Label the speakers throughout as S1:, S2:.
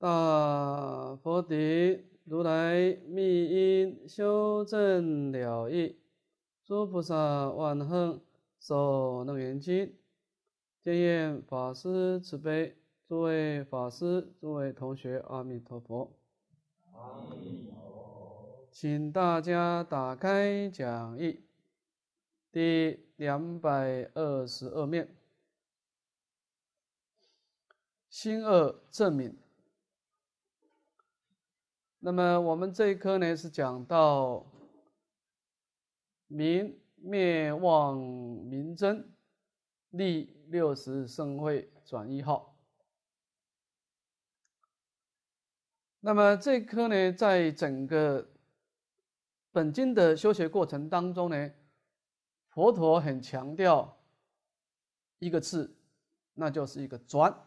S1: 大佛顶如来密因修正了义，诸菩萨万行受楞严经，见院法师慈悲，诸位法师，诸位同学，阿弥陀佛，请大家打开讲义，第两百二十二面，心二正明。那么我们这一课呢是讲到明灭妄明真，立六十圣会转一号。那么这课呢，在整个本经的修学过程当中呢，佛陀很强调一个字，那就是一个专。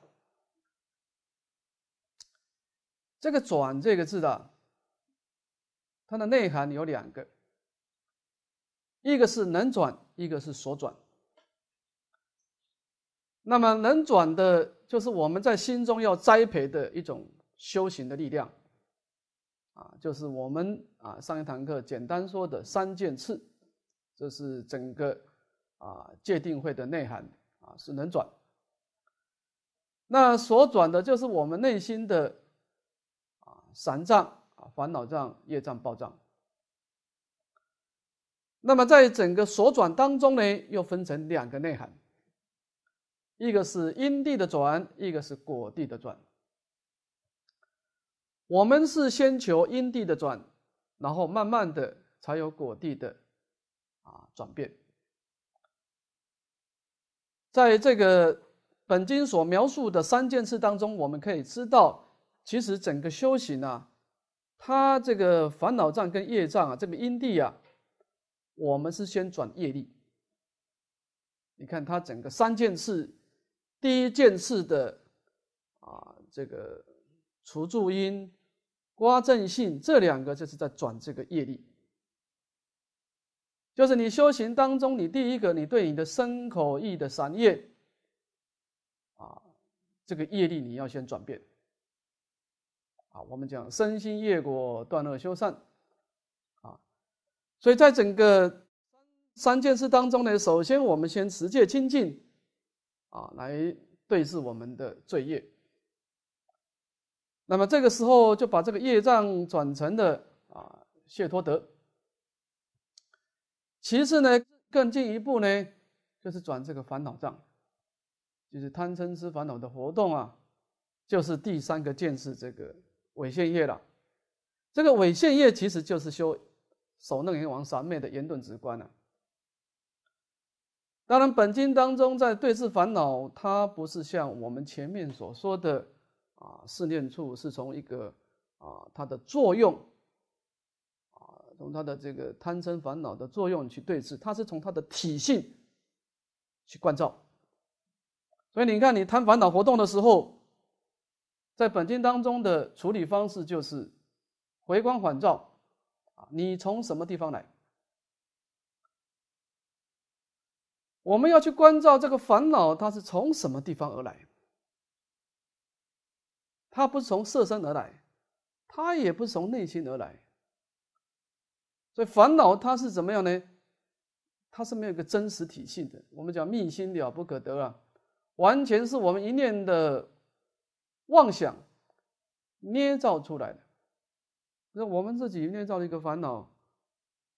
S1: 这个“转”这个字的，它的内涵有两个，一个是能转，一个是所转。那么能转的，就是我们在心中要栽培的一种修行的力量，啊，就是我们啊上一堂课简单说的三件事，这是整个啊界定会的内涵，啊是能转。那所转的，就是我们内心的。三障啊，烦恼障、业障、报障。那么，在整个所转当中呢，又分成两个内涵，一个是因地的转，一个是果地的转。我们是先求因地的转，然后慢慢的才有果地的啊转变。在这个本经所描述的三件事当中，我们可以知道。其实整个修行呢，它这个烦恼障跟业障啊，这个因地啊，我们是先转业力。你看它整个三件事，第一件事的啊，这个除助因、刮正性，这两个就是在转这个业力。就是你修行当中，你第一个，你对你的身口意的三业啊，这个业力你要先转变。啊，我们讲身心业果断恶修善，啊，所以在整个三件事当中呢，首先我们先持戒清净，啊，来对治我们的罪业。那么这个时候就把这个业障转成的啊，谢托德。其次呢，更进一步呢，就是转这个烦恼障，就是贪嗔痴烦恼的活动啊，就是第三个见事这个。伪现业了，这个伪现业其实就是修守那阎王三昧的言顿直观了。当然，本经当中在对治烦恼，它不是像我们前面所说的啊，四念处是从一个啊它的作用啊，从它的这个贪嗔烦恼的作用去对治，它是从它的体性去观照。所以你看，你贪烦恼活动的时候。在本经当中的处理方式就是回光返照啊，你从什么地方来？我们要去关照这个烦恼，它是从什么地方而来？它不是从色身而来，它也不是从内心而来。所以烦恼它是怎么样呢？它是没有一个真实体性的。我们讲命心了不可得啊，完全是我们一念的。妄想捏造出来的，那我们自己捏造了一个烦恼，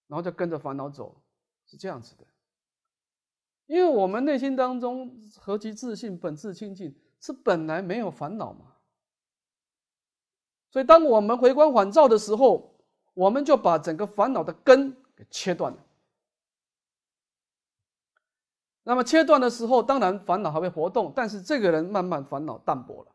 S1: 然后就跟着烦恼走，是这样子的。因为我们内心当中何其自信、本质清净，是本来没有烦恼嘛。所以，当我们回光返照的时候，我们就把整个烦恼的根给切断了。那么，切断的时候，当然烦恼还会活动，但是这个人慢慢烦恼淡薄了。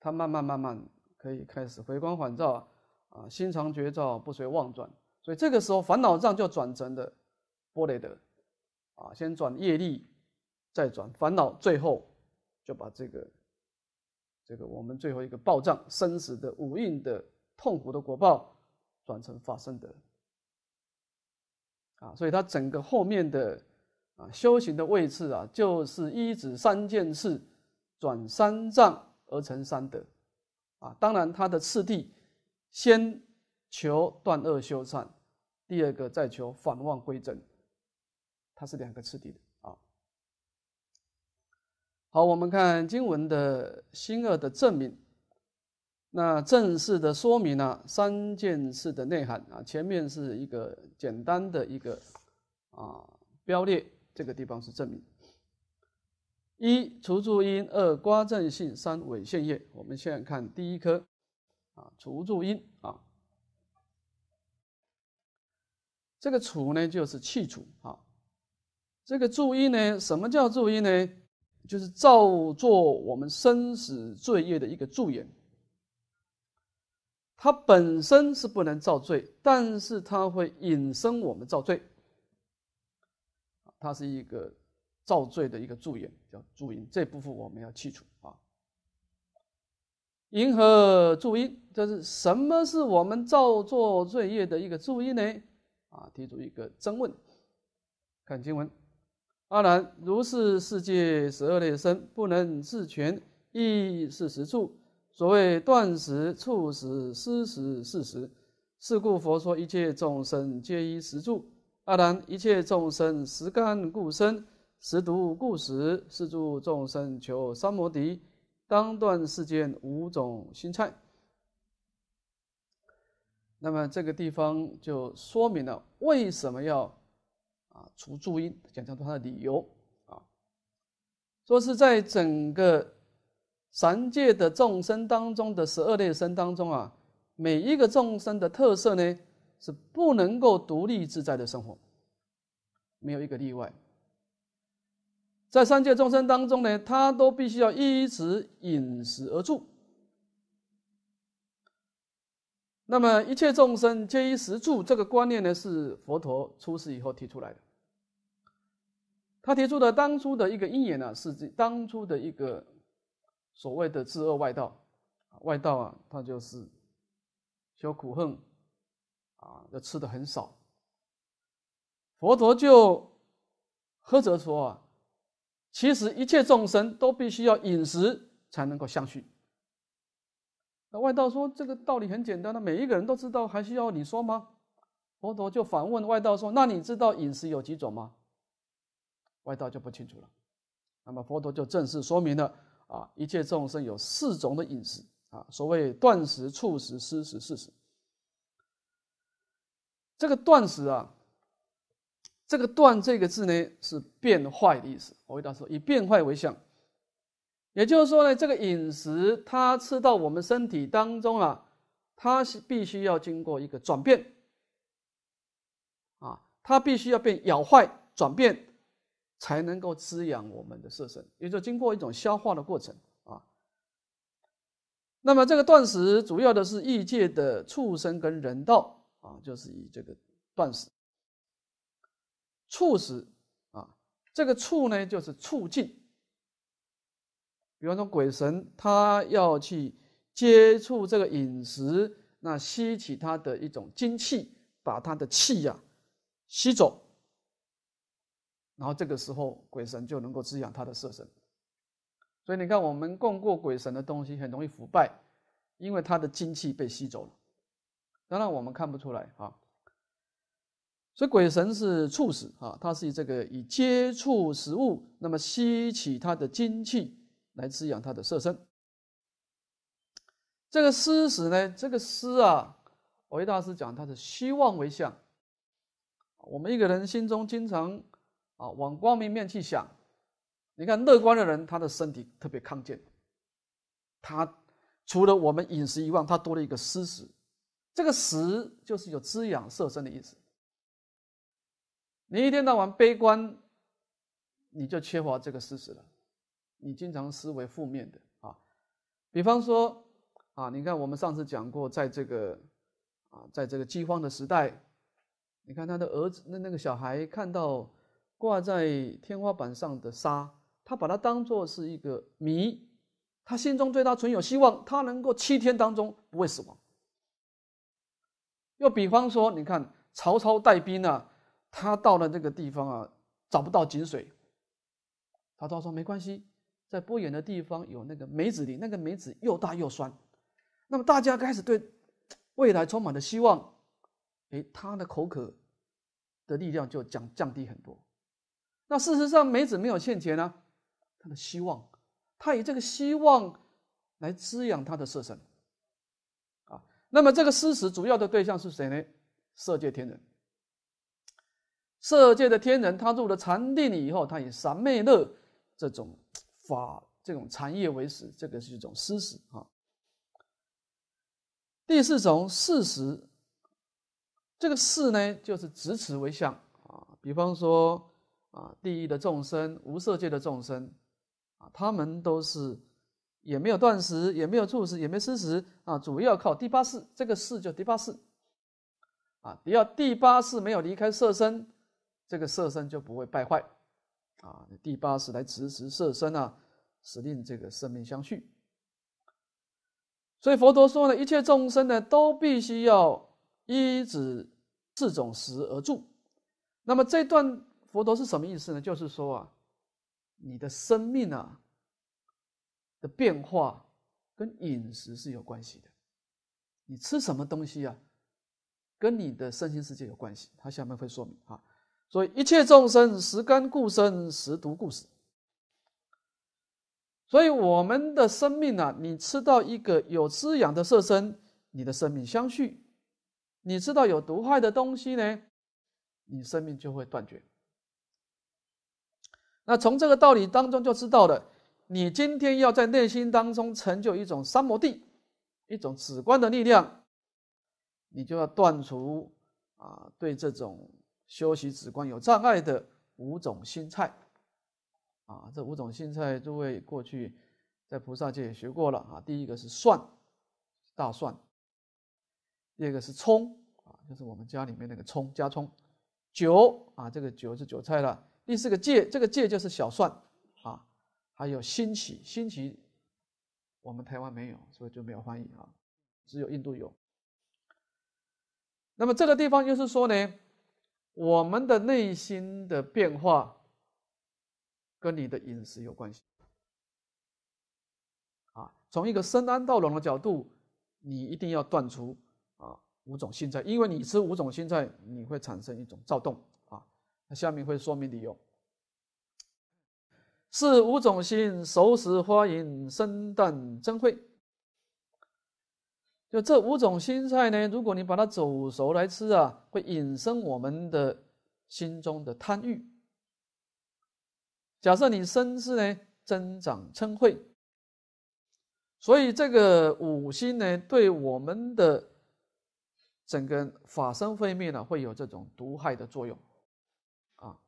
S1: 他慢慢慢慢可以开始回光返照，啊，心常觉照，不随妄转。所以这个时候烦恼障就转成的波雷德啊，先转业力，再转烦恼，最后就把这个这个我们最后一个报障生死的五蕴的痛苦的果报转成发生的。啊，所以他整个后面的啊修行的位次啊，就是一指三件事，转三障。而成三德，啊，当然他的次第，先求断恶修善，第二个再求返妄归真，它是两个次第的啊。好，我们看经文的心恶的证明，那正式的说明呢，三件事的内涵啊。前面是一个简单的一个啊标列，这个地方是证明。一除助因，二刮正性，三尾线业。我们现在看第一颗，啊，除助因啊，这个除呢就是弃除，啊，这个注因呢，什么叫注因呢？就是造作我们生死罪业的一个助缘，它本身是不能造罪，但是它会引申我们造罪，它是一个。造罪的一个助因叫助音，这部分我们要记住啊。银河助音，就是什么是我们造作罪业的一个助音呢？啊，提出一个争问。看经文：阿难，如是世界十二类身，不能自全，亦是实处。所谓断食、处食、失食、事食，是故佛说一切众生皆依实住。阿难，一切众生实干故身。十读故时，是助众生求三摩地，当断世间五种心菜。那么这个地方就说明了为什么要啊除诸因，讲讲它的理由啊，说是在整个三界的众生当中的十二类生当中啊，每一个众生的特色呢是不能够独立自在的生活，没有一个例外。在三界众生当中呢，他都必须要依此饮食而住。那么一切众生皆依食住这个观念呢，是佛陀出世以后提出来的。他提出的当初的一个因缘呢，是当初的一个所谓的自恶外道，外道啊，他就是修苦恨，啊，要吃的很少。佛陀就呵责说啊。其实一切众生都必须要饮食才能够相续。那外道说这个道理很简单，的，每一个人都知道，还需要你说吗？佛陀就反问外道说：“那你知道饮食有几种吗？”外道就不清楚了。那么佛陀就正式说明了：啊，一切众生有四种的饮食啊，所谓断食、促食、失食、四食。这个断食啊。这个“断”这个字呢，是变坏的意思。我为到时候以变坏为相，也就是说呢，这个饮食它吃到我们身体当中啊，它是必须要经过一个转变啊，它必须要变咬坏转变，才能够滋养我们的色身，也就经过一种消化的过程啊。那么这个断食主要的是异界的畜生跟人道啊，就是以这个断食。促使啊，这个促呢就是促进。比方说鬼神他要去接触这个饮食，那吸起他的一种精气，把他的气呀吸走，然后这个时候鬼神就能够滋养他的色身。所以你看，我们供过鬼神的东西很容易腐败，因为他的精气被吸走了。当然我们看不出来啊。所以鬼神是畜使啊，它是以这个以接触食物，那么吸取它的精气来滋养它的色身。这个湿食呢，这个湿啊，维大师讲它是希望为相。我们一个人心中经常啊往光明面去想，你看乐观的人他的身体特别康健。他除了我们饮食以外，他多了一个湿食。这个食就是有滋养色身的意思。你一天到晚悲观，你就缺乏这个事实了。你经常思维负面的啊，比方说啊，你看我们上次讲过，在这个啊，在这个饥荒的时代，你看他的儿子那那个小孩看到挂在天花板上的沙，他把它当做是一个谜，他心中对他存有希望，他能够七天当中不会死亡。又比方说，你看曹操带兵啊。他到了那个地方啊，找不到井水。曹操说：“没关系，在不远的地方有那个梅子林，那个梅子又大又酸。”那么大家开始对未来充满了希望。哎，他的口渴的力量就降降低很多。那事实上，梅子没有欠钱呢，他的希望，他以这个希望来滋养他的色身。啊，那么这个诗词主要的对象是谁呢？色界天人。色界的天人，他入了禅定以后，他以三昧乐这种法、这种禅业为食，这个是一种事实啊。第四种事实，这个事呢就是执持为相啊。比方说啊，地狱的众生、无色界的众生啊，他们都是也没有断食，也没有住食，也没施食啊，主要靠第八世，这个世叫第八世啊。只要第八世没有离开色身。这个色身就不会败坏，啊，第八是来持持色身啊，使令这个生命相续。所以佛陀说呢，一切众生呢，都必须要依止四种食而住。那么这段佛陀是什么意思呢？就是说啊，你的生命啊的变化跟饮食是有关系的。你吃什么东西啊，跟你的身心世界有关系。他下面会说明啊。所以一切众生食甘故生，食毒故死。所以我们的生命啊，你吃到一个有滋养的色身，你的生命相续；你吃到有毒害的东西呢，你生命就会断绝。那从这个道理当中就知道了，你今天要在内心当中成就一种三摩地，一种止观的力量，你就要断除啊对这种。修习止观有障碍的五种心菜啊，这五种心菜，诸位过去在菩萨界也学过了啊。第一个是蒜，大蒜；第二个是葱啊，就是我们家里面那个葱，加葱；韭啊，这个韭是韭菜了。第四个芥，这个芥就是小蒜啊。还有新奇，新奇我们台湾没有，所以就没有翻译啊，只有印度有。那么这个地方就是说呢。我们的内心的变化跟你的饮食有关系，啊，从一个深安道冷的角度，你一定要断除啊五种心菜，因为你吃五种心菜，你会产生一种躁动，啊，那下面会说明理由。是五种心，熟食花饮，生啖珍慧。就这五种心菜呢，如果你把它煮熟来吃啊，会引生我们的心中的贪欲。假设你生是呢增长嗔恚，所以这个五心呢，对我们的整个法身慧命呢，会有这种毒害的作用啊。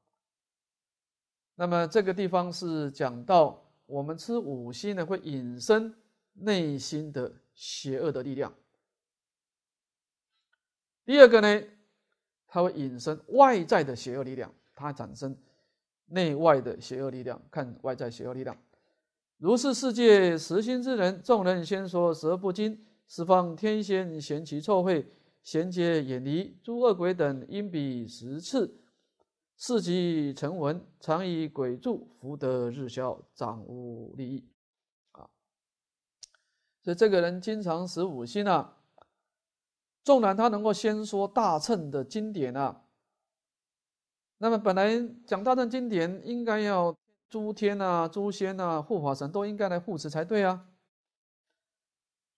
S1: 那么这个地方是讲到我们吃五心呢，会引生内心的。邪恶的力量。第二个呢，它会引申外在的邪恶力量，它产生内外的邪恶力量。看外在邪恶力量，如是世界实心之人，众人先说舌不惊，十方天仙嫌其臭秽，贤皆远离。诸恶鬼等因彼十次，事及成文，常以鬼助福德日消，长无利益。所以这个人经常使五星啊，纵然他能够先说大乘的经典啊，那么本来讲大乘经典应该要诸天啊、诸仙啊、护法神都应该来护持才对啊。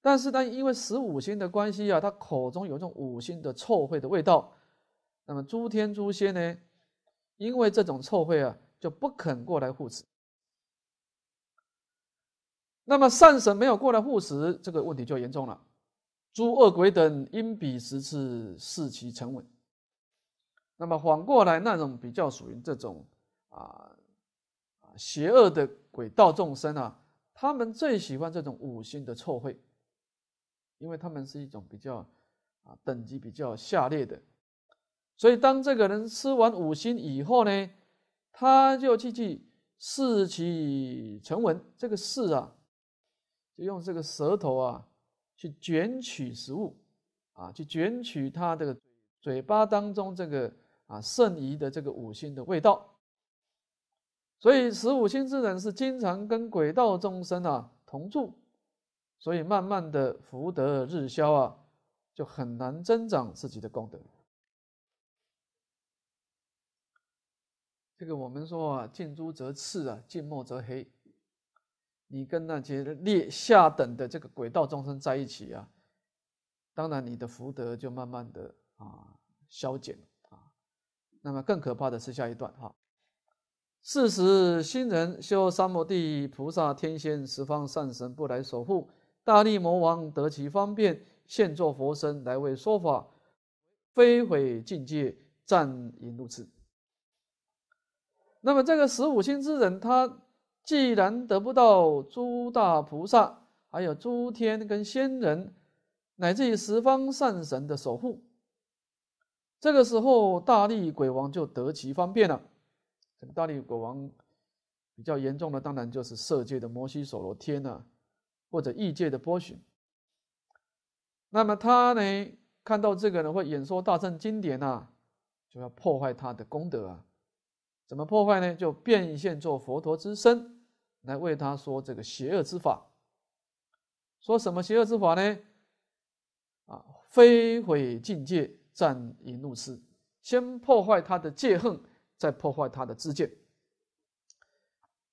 S1: 但是，呢，因为十五星的关系啊，他口中有一种五星的臭秽的味道，那么诸天诸仙呢，因为这种臭秽啊，就不肯过来护持。那么善神没有过来护持，这个问题就严重了。诸恶鬼等因彼十次，视其沉稳。那么反过来，那种比较属于这种啊，邪恶的鬼道众生啊，他们最喜欢这种五星的臭会，因为他们是一种比较啊等级比较下劣的。所以当这个人吃完五星以后呢，他就去去视其沉稳，这个视啊。就用这个舌头啊，去卷取食物，啊，去卷取他这个嘴巴当中这个啊剩余的这个五星的味道。所以十五星之人是经常跟鬼道众生啊同住，所以慢慢的福德日消啊，就很难增长自己的功德。这个我们说啊，近朱则赤啊，近墨则黑。你跟那些劣下等的这个鬼道众生在一起啊，当然你的福德就慢慢的啊消减啊。那么更可怕的是下一段哈，四十新人修三摩地，菩萨天仙十方善神不来守护，大力魔王得其方便，现作佛身来为说法，非毁境界，暂引入此。那么这个十五星之人他。既然得不到诸大菩萨，还有诸天跟仙人，乃至于十方善神的守护，这个时候大力鬼王就得其方便了。大力鬼王比较严重的，当然就是色界的摩西首罗天呐，或者异界的波旬。那么他呢，看到这个人会演说大圣经典呐，就要破坏他的功德啊。怎么破坏呢？就变现做佛陀之身。来为他说这个邪恶之法，说什么邪恶之法呢？啊，非毁境界，暂以怒施，先破坏他的戒恨，再破坏他的自见。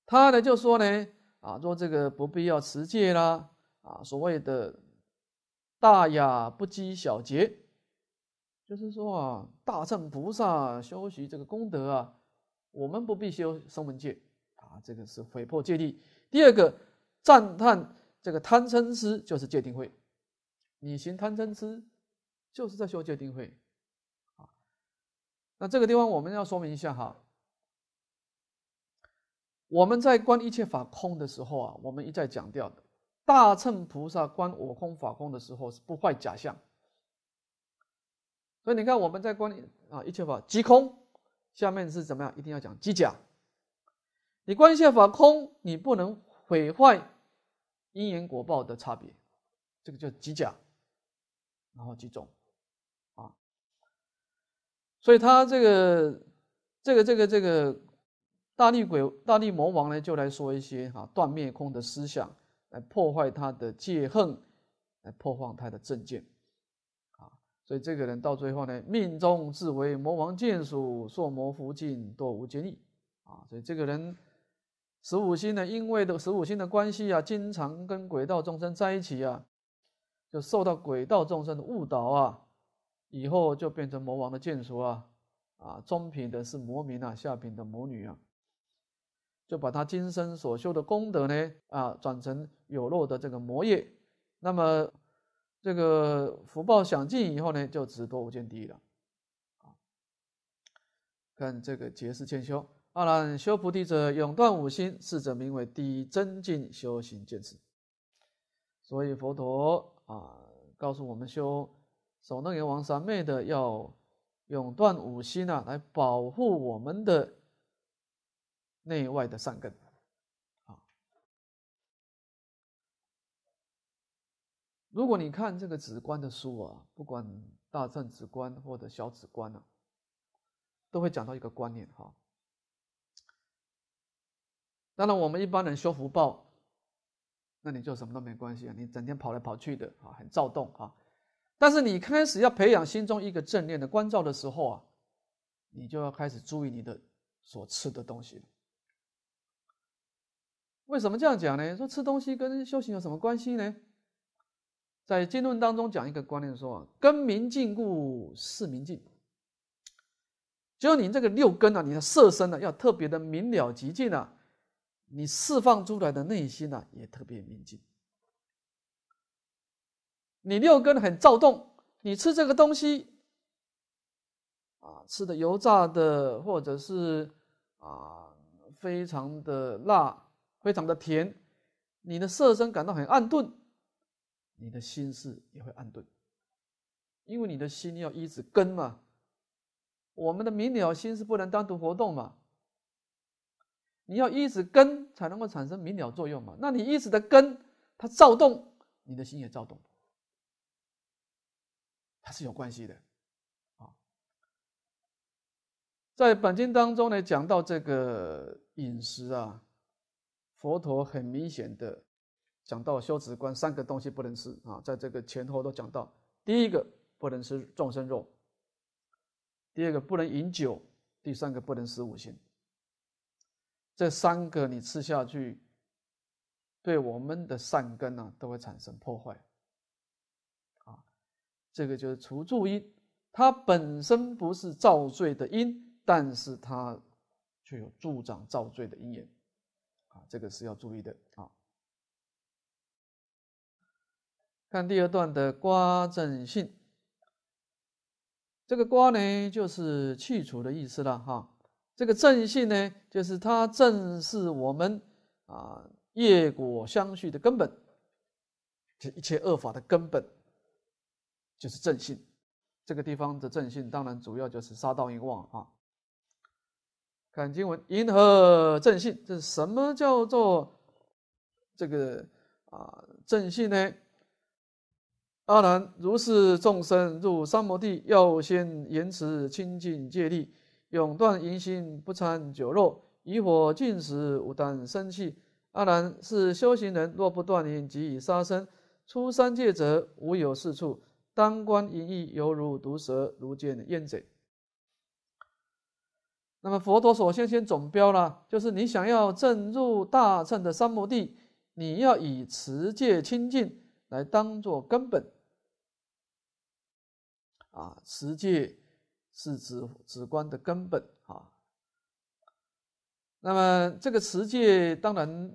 S1: 他呢就说呢，啊，说这个不必要持戒啦，啊，所谓的大雅不拘小节，就是说啊，大乘菩萨修习这个功德啊，我们不必修声闻戒。啊，这个是毁破戒律。第二个赞叹这个贪嗔痴就是戒定慧，你行贪嗔痴就是在修戒定慧。啊，那这个地方我们要说明一下哈，我们在观一切法空的时候啊，我们一再讲掉的，大乘菩萨观我空法空的时候是不坏假相。所以你看我们在观啊一切法即空，下面是怎么样，一定要讲即假。你观一下法空，你不能毁坏因缘果报的差别，这个叫极假。然后几种啊，所以他这个这个这个这个大力鬼大力魔王呢，就来说一些哈断灭空的思想，来破坏他的戒恨，来破坏他的正见啊。所以这个人到最后呢，命中自为魔王剑术，受魔福尽，多无间立啊。所以这个人。十五星呢？因为的十五星的关系啊，经常跟鬼道众生在一起啊，就受到鬼道众生的误导啊，以后就变成魔王的眷属啊。啊，中品的是魔民啊，下品的魔女啊，就把他今生所修的功德呢啊，转成有漏的这个魔业。那么这个福报享尽以后呢，就只堕无间地狱了。啊，看这个劫世千修。二然修菩提者，永断五心，是者名为第一真净修行见持。所以佛陀啊，告诉我们修守楞阎王三昧的，要永断五心啊，来保护我们的内外的善根。啊，如果你看这个止观的书啊，不管大乘止观或者小止观呢，都会讲到一个观念哈。当然，我们一般人修福报，那你就什么都没关系啊，你整天跑来跑去的啊，很躁动啊。但是你开始要培养心中一个正念的关照的时候啊，你就要开始注意你的所吃的东西为什么这样讲呢？说吃东西跟修行有什么关系呢？在经论当中讲一个观念说啊，根明净故，是明净。就有你这个六根啊，你的色身呢，要特别的明了极净啊。你释放出来的内心呢，也特别宁静。你六根很躁动，你吃这个东西，啊，吃的油炸的，或者是啊，非常的辣，非常的甜，你的色身感到很暗钝，你的心事也会暗钝，因为你的心要一直根嘛，我们的明了心是不能单独活动嘛。你要依直根才能够产生明了作用嘛？那你依直的根它躁动，你的心也躁动，它是有关系的。啊，在本经当中呢，讲到这个饮食啊，佛陀很明显的讲到修止观三个东西不能吃啊，在这个前头都讲到，第一个不能吃众生肉，第二个不能饮酒，第三个不能食五行。这三个你吃下去，对我们的善根呢都会产生破坏。啊，这个就是除助因，它本身不是造罪的因，但是它却有助长造罪的因缘。啊，这个是要注意的啊。看第二段的刮疹性，这个刮呢就是去除的意思了哈。这个正性呢，就是它正是我们啊业果相续的根本，这一切恶法的根本，就是正性。这个地方的正性，当然主要就是杀盗淫妄啊。看经文，银河正信，这是什么叫做这个啊正信呢？阿难，如是众生入三摩地，要先延迟清净戒律。永断淫心，不餐酒肉，以火净食，无但生气。阿难，是修行人，若不断淫，即以杀生出三界者，无有是处。当观淫欲犹如毒蛇，如见燕贼。那么佛陀首先先总标了，就是你想要证入大乘的三摩地，你要以持戒清净来当作根本。啊，持戒。是指止观的根本啊。那么这个持戒，当然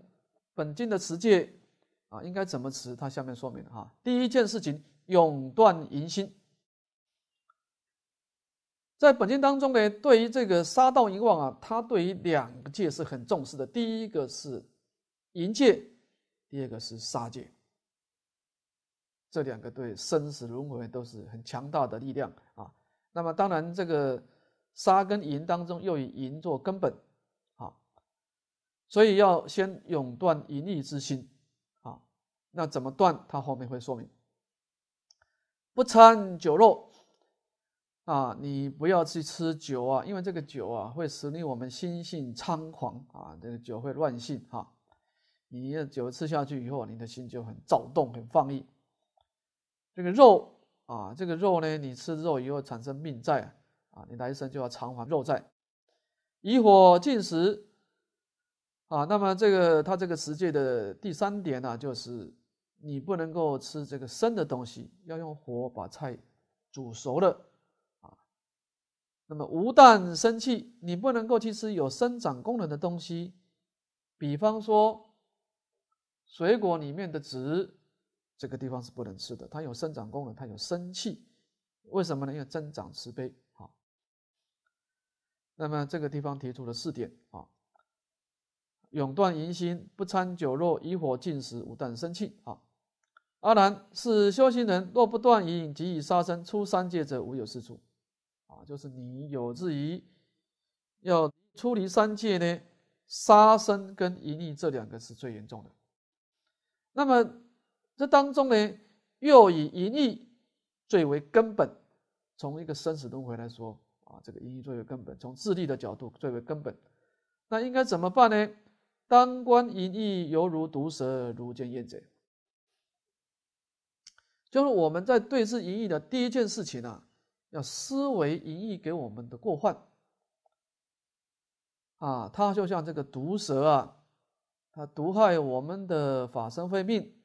S1: 本经的持戒啊，应该怎么持？它下面说明哈。第一件事情，永断淫心。在本经当中呢，对于这个杀盗淫妄啊，它对于两个戒是很重视的。第一个是淫戒，第二个是杀戒。这两个对生死轮回都是很强大的力量啊。那么当然，这个沙跟银当中又以银做根本，啊，所以要先永断淫欲之心，啊，那怎么断？他后面会说明。不掺酒肉，啊，你不要去吃酒啊，因为这个酒啊会使你我们心性猖狂啊，这个酒会乱性哈。你酒吃下去以后，你的心就很躁动，很放逸。这个肉。啊，这个肉呢，你吃肉以后产生命债啊，你来生就要偿还肉债。以火进食啊，那么这个他这个十戒的第三点呢，就是你不能够吃这个生的东西，要用火把菜煮熟了啊。那么无蛋生气，你不能够去吃有生长功能的东西，比方说水果里面的籽。这个地方是不能吃的，它有生长功能，它有生气。为什么呢？因为增长慈悲啊。那么这个地方提出了四点啊：永断淫心，不掺酒肉，以火进食，无断生气啊。阿难，是修行人，若不断淫淫及以杀生，出三界者无有是处啊。就是你有志于要出离三界呢，杀生跟淫利这两个是最严重的。那么。这当中呢，又以淫欲最为根本。从一个生死轮回来说啊，这个淫欲最为根本；从智力的角度最为根本。那应该怎么办呢？当官淫欲犹如毒蛇，如见艳贼。就是我们在对治淫欲的第一件事情啊，要思维淫欲给我们的过患。啊，它就像这个毒蛇啊，它毒害我们的法身慧命。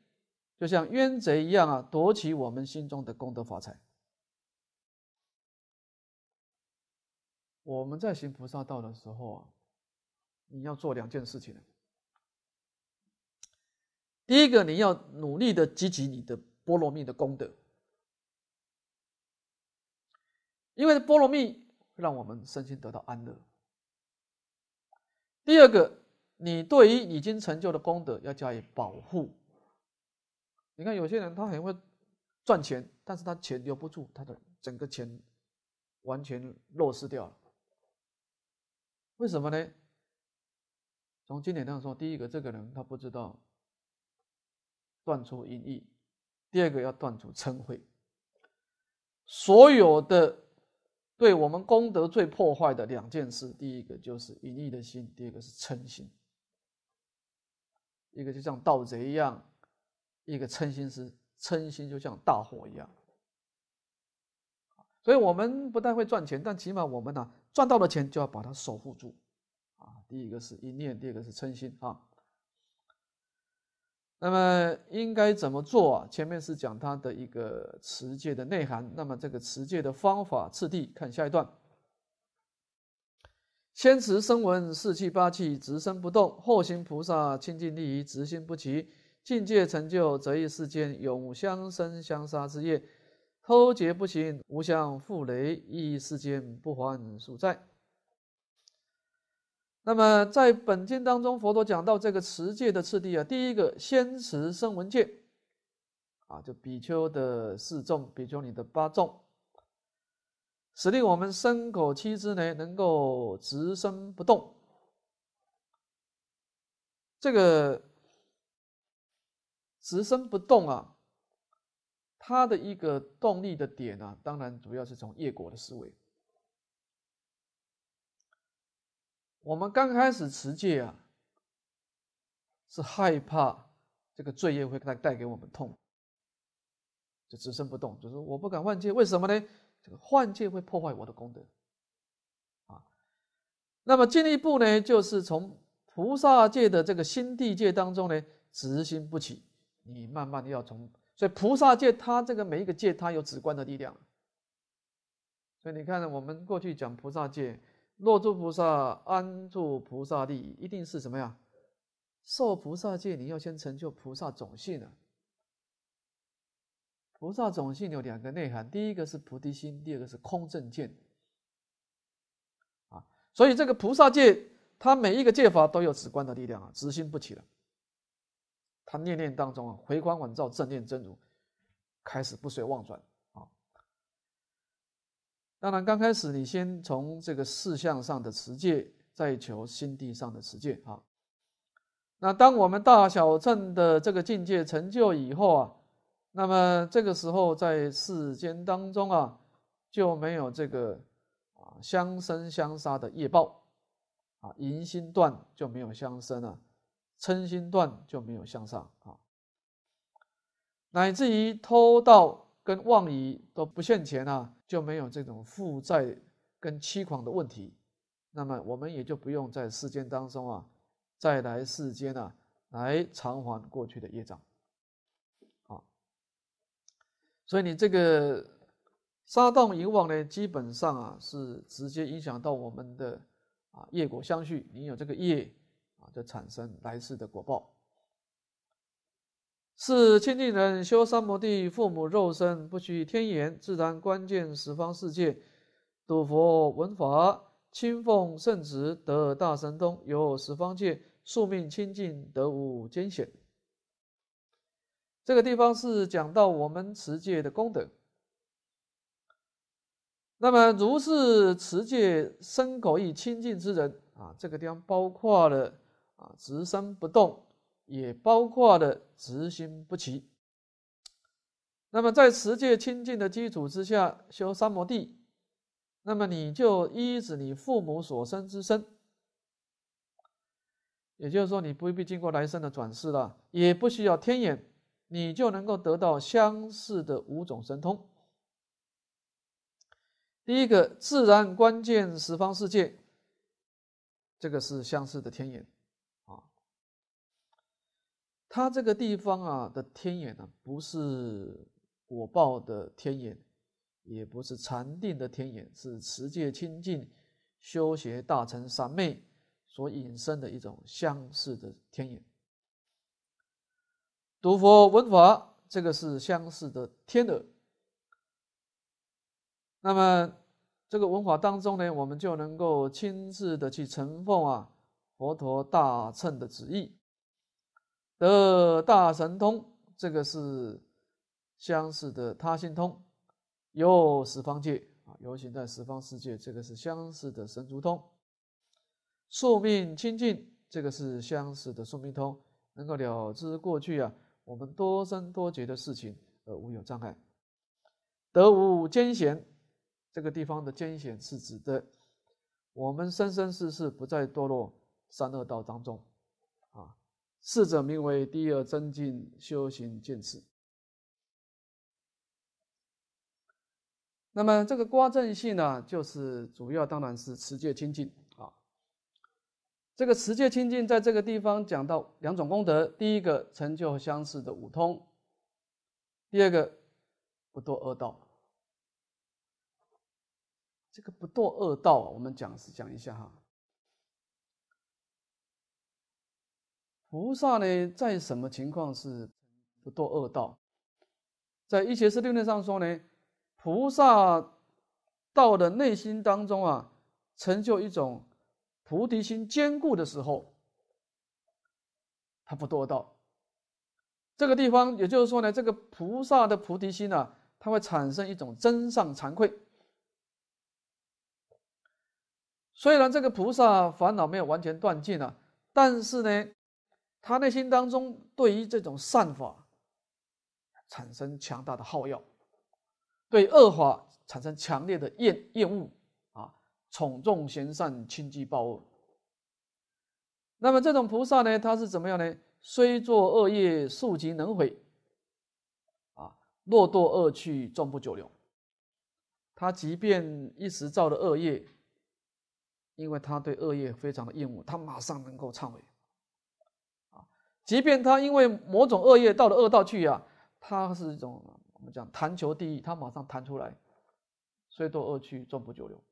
S1: 就像冤贼一样啊，夺取我们心中的功德法财。我们在行菩萨道的时候啊，你要做两件事情。第一个，你要努力的积集你的波罗蜜的功德，因为波罗蜜让我们身心得到安乐。第二个，你对于已经成就的功德要加以保护。你看有些人他很会赚钱，但是他钱留不住，他的整个钱完全落失掉了。为什么呢？从经典上说，第一个这个人他不知道断除淫欲；，第二个要断除嗔恚。所有的对我们功德最破坏的两件事，第一个就是淫欲的心，第二个是嗔心。一个就像盗贼一样。一个嗔心是嗔心，就像大火一样。所以，我们不但会赚钱，但起码我们呢，赚到的钱就要把它守护住。啊，第一个是一念，第二个是嗔心啊。那么应该怎么做啊？前面是讲他的一个持戒的内涵，那么这个持戒的方法次第，看下一段。先持声闻四气八气，直身不动；后行菩萨清净利益，直心不齐。境界成就，则一世间永相生相杀之业；偷劫不行，无相负累，一世间不还宿债。那么，在本经当中，佛陀讲到这个持戒的次第啊，第一个先持声闻戒啊，就比丘的四众，比丘尼的八众，使令我们身口七之内能够直身不动，这个。直身不动啊，它的一个动力的点呢，当然主要是从业果的思维。我们刚开始持戒啊，是害怕这个罪业会带带给我们痛，就直身不动，就是我不敢换戒，为什么呢？这个换戒会破坏我的功德啊。那么进一步呢，就是从菩萨戒的这个新地界当中呢，直心不起。你慢慢的要从，所以菩萨界它这个每一个界它有止观的力量，所以你看我们过去讲菩萨界，若诸菩萨安住菩萨地，一定是什么呀？受菩萨戒，你要先成就菩萨种性啊。菩萨种性有两个内涵，第一个是菩提心，第二个是空正见。啊，所以这个菩萨戒，它每一个戒法都有止观的力量啊，执心不起了。他念念当中啊，回光返照，正念真如，开始不随妄转啊。当然，刚开始你先从这个事相上的持戒，再求心地上的持戒啊。那当我们大小乘的这个境界成就以后啊，那么这个时候在世间当中啊，就没有这个啊相生相杀的业报啊，因心断就没有相生了。称心断就没有向上啊，乃至于偷盗跟妄语都不欠钱啊，就没有这种负债跟欺狂的问题，那么我们也就不用在世间当中啊再来世间啊来偿还过去的业障啊。所以你这个杀盗淫妄呢，基本上啊是直接影响到我们的啊业果相续，你有这个业。就产生来世的果报。是亲近人修三摩地，父母肉身不需天眼，自然观见十方世界，睹佛闻法，亲奉圣旨，得大神通，由十方界，宿命清净，得无艰险。这个地方是讲到我们持戒的功德。那么，如是持戒身口意亲近之人啊，这个地方包括了。啊，直身不动，也包括的直心不齐。那么在十界清净的基础之下修三摩地，那么你就依止你父母所生之身，也就是说你不必经过来生的转世了，也不需要天眼，你就能够得到相似的五种神通。第一个自然关键十方世界，这个是相似的天眼。他这个地方啊的天眼呢，不是果报的天眼，也不是禅定的天眼，是持戒清净、修学大乘三昧所引申的一种相似的天眼。读佛文法，这个是相似的天耳。那么这个文法当中呢，我们就能够亲自的去承奉啊佛陀大乘的旨意。得大神通，这个是相似的他心通，游十方界啊，游行在十方世界，这个是相似的神足通。宿命清净，这个是相似的宿命通，能够了知过去啊，我们多生多劫的事情而无有障碍。得无艰险，这个地方的艰险是指的我们生生世世不再堕落三恶道当中啊。四者名为第二增进修行见次。那么这个刮正性呢，就是主要当然是持戒清净啊。这个持戒清净在这个地方讲到两种功德：第一个成就相似的五通；第二个不堕恶道。这个不堕恶道，我们讲是讲一下哈。菩萨呢，在什么情况是不堕恶道？在《一些是六论》上说呢，菩萨道的内心当中啊，成就一种菩提心坚固的时候，他不堕道。这个地方也就是说呢，这个菩萨的菩提心呢，它会产生一种真上惭愧。虽然这个菩萨烦恼没有完全断尽了，但是呢。他内心当中对于这种善法产生强大的好药，对恶法产生强烈的厌厌恶啊，宠重行善，轻积暴恶。那么这种菩萨呢，他是怎么样呢？虽作恶业，速极能毁。啊，落堕恶趣，终不久留。他即便一时造的恶业，因为他对恶业非常的厌恶，他马上能够忏悔。即便他因为某种恶业到了恶道去呀，他是一种我们讲弹球地狱，他马上弹出来，所以恶趣终不久留，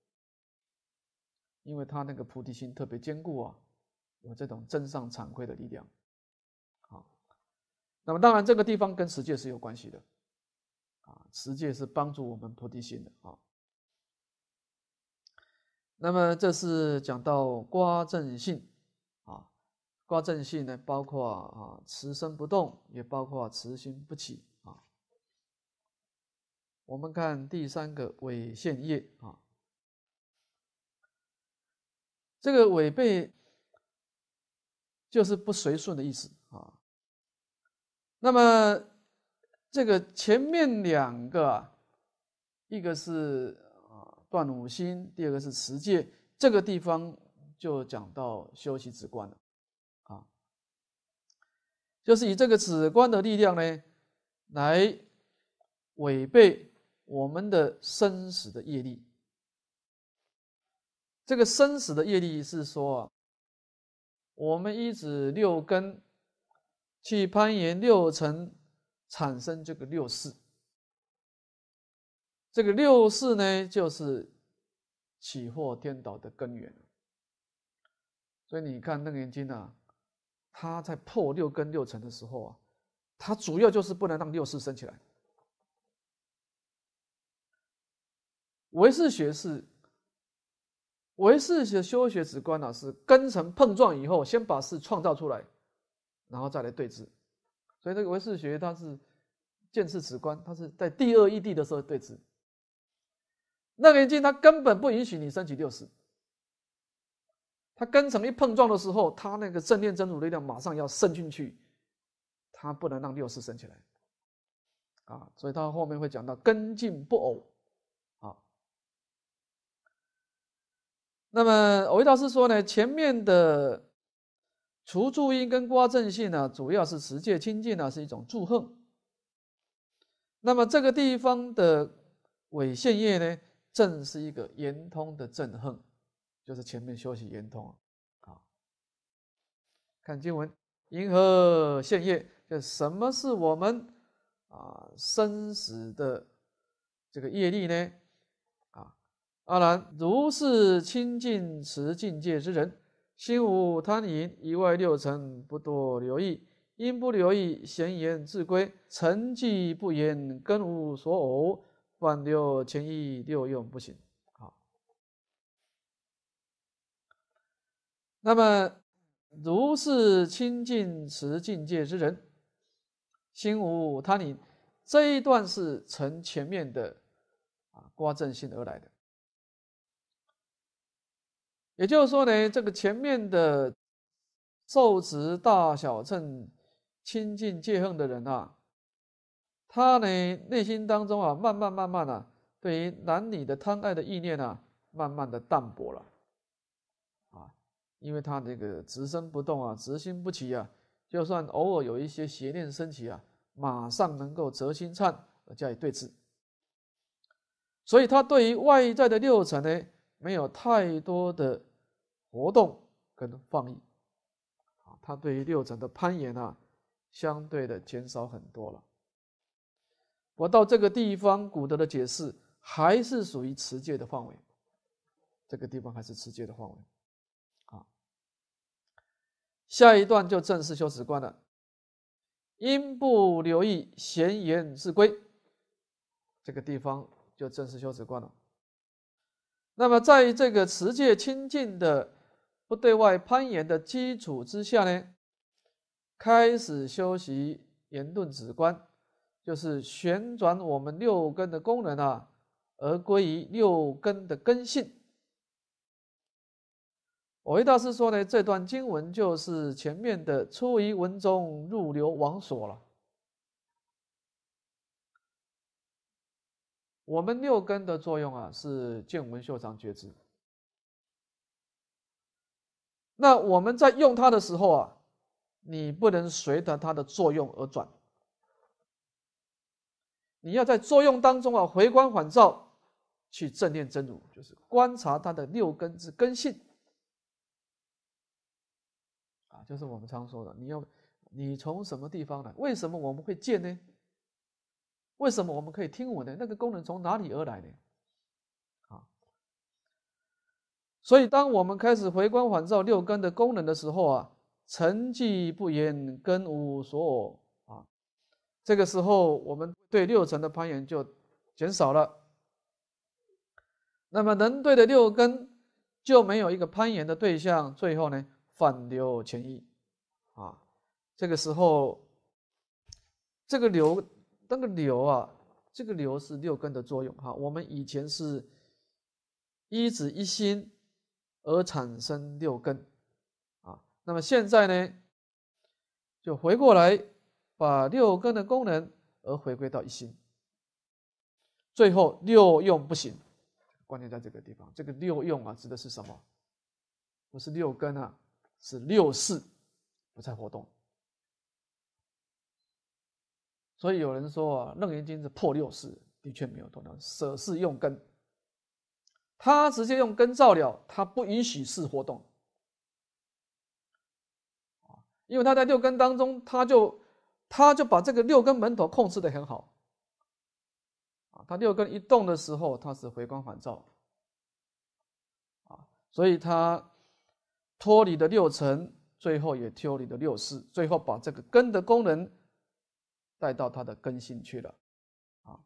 S1: 因为他那个菩提心特别坚固啊，有这种真上惭愧的力量，啊，那么当然这个地方跟十界是有关系的，啊，十界是帮助我们菩提心的啊，那么这是讲到瓜正性。卦正性呢，包括啊持身不动，也包括持心不起啊。我们看第三个违现业啊，这个违背就是不随顺的意思啊。那么这个前面两个啊，一个是啊断五心，第二个是持戒，这个地方就讲到修习止观了。就是以这个主观的力量呢，来违背我们的生死的业力。这个生死的业力是说，我们一指六根去攀岩六尘，产生这个六事。这个六事呢，就是起惑颠倒的根源。所以你看楞严经啊。他在破六根六尘的时候啊，他主要就是不能让六识升起来。唯识学是唯识学修学直观呢，是根尘碰撞以后，先把事创造出来，然后再来对峙。所以这个唯识学它是见智直观，它是在第二异地的时候对峙。那个经它根本不允许你升起六识。它根层一碰撞的时候，它那个正念真主力量马上要渗进去，它不能让六识升起来，啊，所以它后面会讲到根进不偶，啊。那么韦大师说呢，前面的除注音跟刮正性呢，主要是持戒清净呢是一种助恨，那么这个地方的尾线业呢，正是一个圆通的正恨。就是前面休息圆通啊，看经文，银河现业，就什么是我们啊生死的这个业力呢？啊，阿兰如是清净持境界之人，心无贪淫，以外六尘不多留意，因不留意，闲言自归，沉寂不言，根无所偶，断六情意，六用不行。那么，如是清净持境界之人，心无贪恋，这一段是从前面的啊刮正心而来的。也就是说呢，这个前面的受持大小乘清净戒恨的人啊，他呢内心当中啊，慢慢慢慢呢，对于男女的贪爱的意念啊，慢慢的淡薄了。因为他这个直身不动啊，直心不起啊，就算偶尔有一些邪念升起啊，马上能够折心忏加以对治。所以他对于外在的六尘呢，没有太多的活动跟放逸。啊，他对于六尘的攀岩啊，相对的减少很多了。我到这个地方，古德的解释还是属于持戒的范围，这个地方还是持戒的范围。下一段就正式修止观了，因不留意闲言自归。这个地方就正式修止观了。那么，在这个持戒清净的、不对外攀岩的基础之下呢，开始修习言顿止观，就是旋转我们六根的功能啊，而归于六根的根性。我维大师说呢，这段经文就是前面的出离文中入流王所了。我们六根的作用啊，是见闻修长觉知。那我们在用它的时候啊，你不能随着它的作用而转，你要在作用当中啊，回光返照，去正念真如，就是观察它的六根之根性。就是我们常说的，你要，你从什么地方来？为什么我们会见呢？为什么我们可以听闻呢？那个功能从哪里而来呢？啊，所以当我们开始回光返照六根的功能的时候啊，沉寂不言，根无所啊，这个时候我们对六尘的攀缘就减少了，那么能对的六根就没有一个攀缘的对象，最后呢？反流前意，啊，这个时候，这个流，那个流啊，这个流是六根的作用哈。我们以前是一指一心而产生六根，啊，那么现在呢，就回过来把六根的功能而回归到一心。最后六用不行，关键在这个地方。这个六用啊，指的是什么？不是六根啊。是六四不再活动，所以有人说啊，楞严经是破六四，的确没有动到舍四用根，他直接用根照了，他不允许四活动因为他在六根当中，他就他就把这个六根门头控制的很好啊，他六根一动的时候，他是回光返照啊，所以他。脱离的六尘，最后也脱离的六识，最后把这个根的功能带到它的根心去了啊。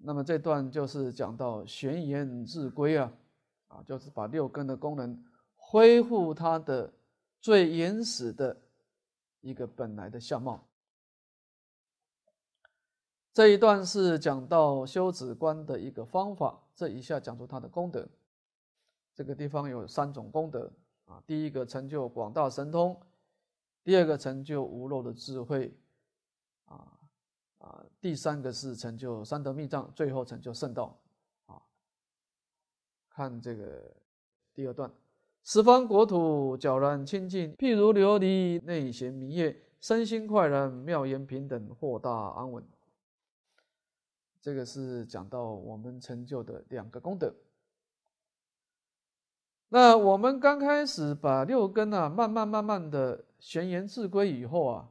S1: 那么这段就是讲到玄言至归啊啊，就是把六根的功能恢复它的最原始的一个本来的相貌。这一段是讲到修止观的一个方法，这一下讲出它的功德。这个地方有三种功德啊，第一个成就广大神通，第二个成就无漏的智慧，啊啊，第三个是成就三德密藏，最后成就圣道啊。看这个第二段，十方国土皎然清净，譬如琉璃，内显明月，身心快然，妙言平等，豁大安稳。这个是讲到我们成就的两个功德。那我们刚开始把六根呢，慢慢慢慢的玄岩自归以后啊，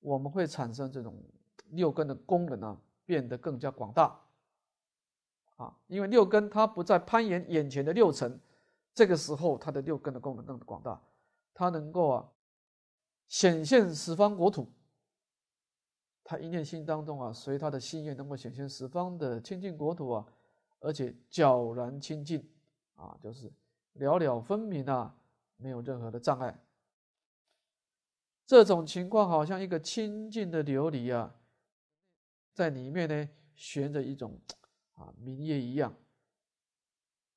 S1: 我们会产生这种六根的功能啊，变得更加广大啊。因为六根它不再攀岩眼前的六层，这个时候它的六根的功能更广大，它能够啊显现十方国土。它一念心当中啊，随他的心愿能够显现十方的清净国土啊，而且皎然清净啊，就是。寥寥分明啊，没有任何的障碍。这种情况好像一个清净的琉璃啊，在里面呢悬着一种啊明月一样。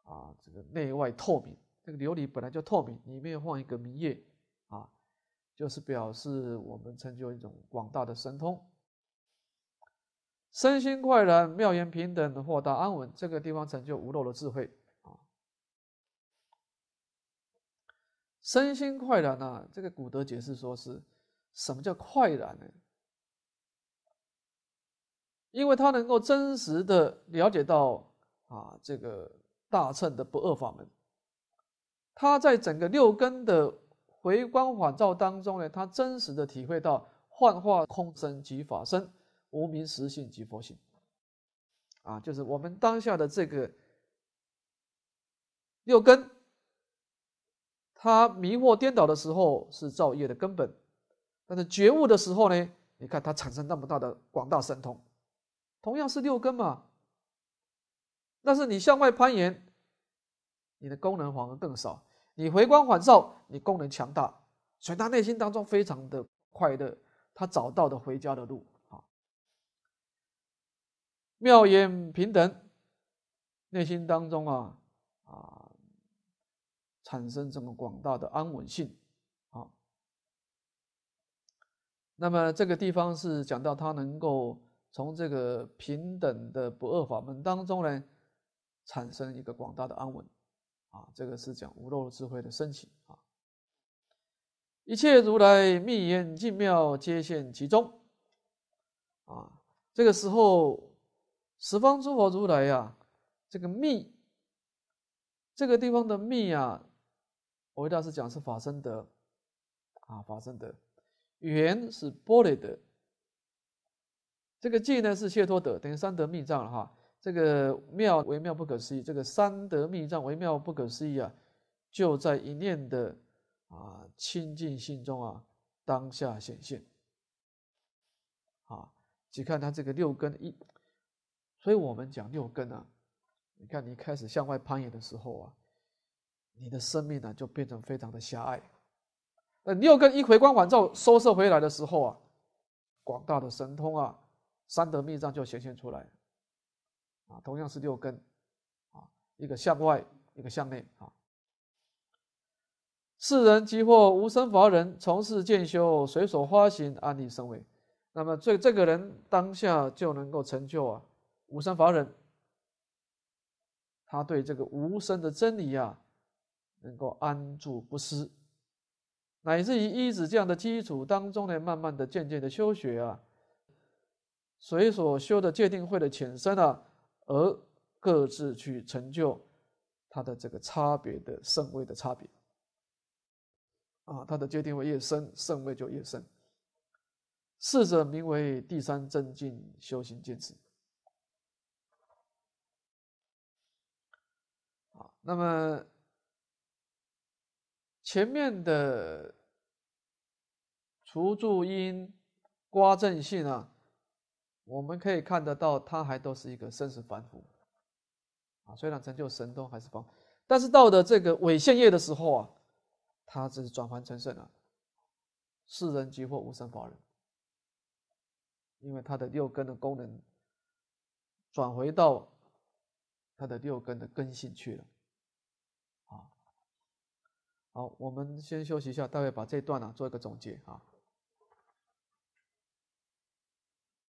S1: 啊，这个内外透明，这个琉璃本来就透明，里面放一个明月啊，就是表示我们成就一种广大的神通，身心快然，妙言平等，豁达安稳。这个地方成就无漏的智慧。身心快然啊！这个古德解释说是什么叫快然呢？因为他能够真实的了解到啊，这个大乘的不二法门。他在整个六根的回光返照当中呢，他真实的体会到幻化空身及法身，无名实性及佛性。啊，就是我们当下的这个六根。他迷惑颠倒的时候是造业的根本，但是觉悟的时候呢？你看他产生那么大的广大神通，同样是六根嘛，但是你向外攀岩，你的功能反而更少；你回光返照，你功能强大。所以他内心当中非常的快乐，他找到了回家的路啊！妙言平等，内心当中啊啊。产生这么广大的安稳性，啊。那么这个地方是讲到他能够从这个平等的不二法门当中呢，产生一个广大的安稳，啊，这个是讲无漏智慧的升起啊。一切如来密言尽妙皆现其中，啊，这个时候十方诸佛如来呀，这个密，这个地方的密呀。我为大师讲是法身德，啊法身德，缘是波雷德，这个戒呢是谢托德，等于三德密藏了哈。这个妙为妙不可思议，这个三德密藏为妙不可思议啊，就在一念的啊清净心中啊当下显现。啊，只看他这个六根一，所以我们讲六根啊，你看你开始向外攀缘的时候啊。你的生命呢，就变成非常的狭隘。那六根一回光返照收摄回来的时候啊，广大的神通啊，三德密藏就显现出来。啊，同样是六根，啊，一个向外，一个向内啊。世人即或无生法忍，从事建修随所花行安立身位。那么，这这个人当下就能够成就啊，无生法忍。他对这个无生的真理呀。能够安住不思，乃至于一止这样的基础当中呢，慢慢的、渐渐的修学啊，随所修的界定慧的浅深啊，而各自去成就他的这个差别的圣位的差别啊，他的界定慧越深，圣位就越深。四者名为第三正定修行见次那么。前面的除助因、刮正性啊，我们可以看得到，他还都是一个生死凡夫啊。虽然成就神通还是帮，但是到的这个伪现业的时候啊，他是转凡成圣啊，世人即获无生法忍，因为他的六根的功能转回到他的六根的根性去了。好，我们先休息一下，待会把这段呢做一个总结啊。